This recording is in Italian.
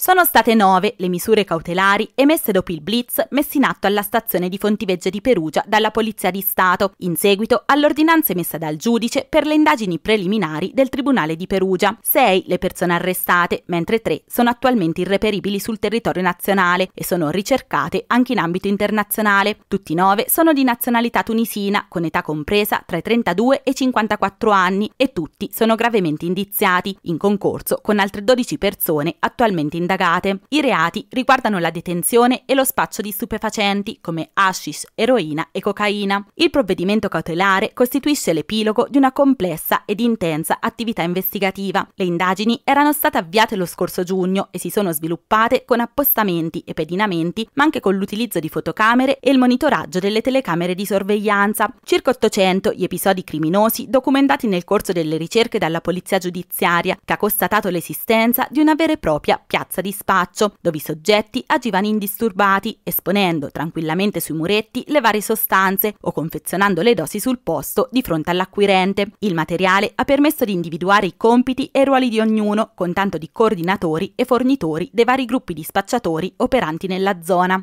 Sono state nove le misure cautelari emesse dopo il blitz messo in atto alla stazione di Fontivegge di Perugia dalla Polizia di Stato, in seguito all'ordinanza emessa dal giudice per le indagini preliminari del Tribunale di Perugia. Sei le persone arrestate, mentre tre sono attualmente irreperibili sul territorio nazionale e sono ricercate anche in ambito internazionale. Tutti nove sono di nazionalità tunisina, con età compresa tra i 32 e i 54 anni e tutti sono gravemente indiziati, in concorso con altre 12 persone attualmente in indagate. I reati riguardano la detenzione e lo spaccio di stupefacenti come hashish, eroina e cocaina. Il provvedimento cautelare costituisce l'epilogo di una complessa ed intensa attività investigativa. Le indagini erano state avviate lo scorso giugno e si sono sviluppate con appostamenti e pedinamenti, ma anche con l'utilizzo di fotocamere e il monitoraggio delle telecamere di sorveglianza. Circa 800 gli episodi criminosi documentati nel corso delle ricerche dalla polizia giudiziaria, che ha constatato l'esistenza di una vera e propria piazza piazza di spaccio, dove i soggetti agivano indisturbati, esponendo tranquillamente sui muretti le varie sostanze o confezionando le dosi sul posto di fronte all'acquirente. Il materiale ha permesso di individuare i compiti e i ruoli di ognuno, con tanto di coordinatori e fornitori dei vari gruppi di spacciatori operanti nella zona.